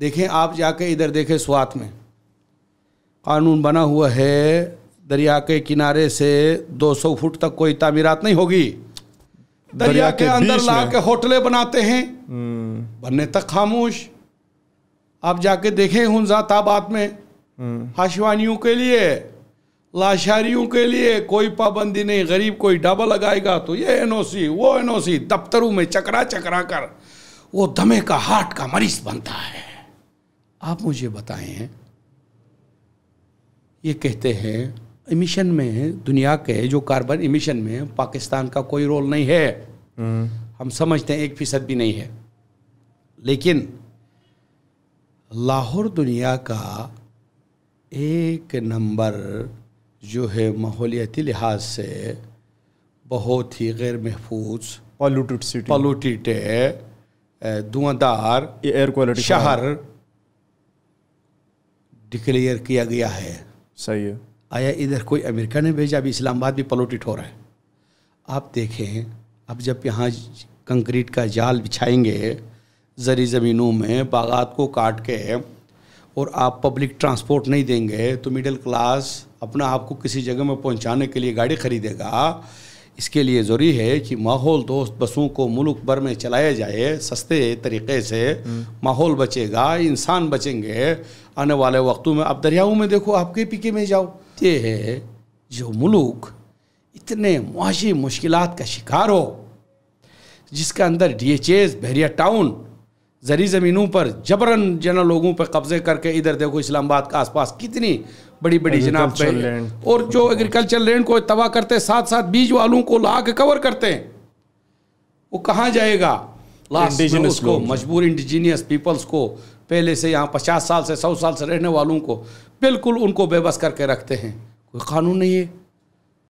देखें आप जाके इधर देखें स्वात में कानून बना हुआ है दरिया के किनारे से 200 फुट तक कोई तामीरात नहीं होगी दरिया, के, के अंदर ला के होटले बनाते हैं हम्म। बनने तक खामोश आप जाके देखें हुजाताबाद में हम्म। हाशवानियों के लिए लाशारियों के लिए कोई पाबंदी नहीं गरीब कोई डाबा लगाएगा तो ये एनओसी वो एनओसी दफ्तरों में चकरा चकरा कर वो दमे का हार्ट का मरीज बनता है आप मुझे बताएं ये कहते हैं इमिशन में दुनिया के जो कार्बन इमिशन में पाकिस्तान का कोई रोल नहीं है हम्म। हम समझते हैं एक फीसद भी नहीं है लेकिन लाहौर दुनिया का एक नंबर जो है माहौलियाती लिहाज से बहुत ही गैर महफूज पॉलूटेड सिटी पॉलूटेड धुआंधार एयर क्वालिटी शहर डिक्लेयर किया गया है सही है आया इधर कोई अमेरिका ने भेजा अभी इस्लामाबाद भी पलोटिट हो रहा है आप देखें अब जब यहाँ कंक्रीट का जाल बिछाएंगे जरी ज़मीनों में बागात को काट के और आप पब्लिक ट्रांसपोर्ट नहीं देंगे तो मिडिल क्लास अपना आपको किसी जगह में पहुंचाने के लिए गाड़ी खरीदेगा इसके लिए ज़रूरी है कि माहौल दोस्त बसों को मुल्क भर में चलाया जाए सस्ते तरीके से माहौल बचेगा इंसान बचेंगे आने वाले वक्तों में आप दरियाओं में देखो आपके पीके में जाओ ये है जो मुल्क इतने मुआशी मुश्किल का शिकार हो जिसके अंदर D H S Bahria town जरी ज़मीनों पर जबरन जना लोगों पर कब्ज़े करके इधर देखो इस्लामाबाद के आसपास कितनी बड़ी बड़ी जनाब और जो एग्रीकल्चर लैंड को तबाह करते साथ साथ बीज वालों को ला के कवर करते हैं वो कहाँ जाएगा इंडिजिनस को मजबूर इंडिजीनियस पीपल्स को पहले से यहाँ पचास साल से सौ साल से रहने वालों को बिल्कुल उनको बेबस करके रखते हैं कोई कानून नहीं है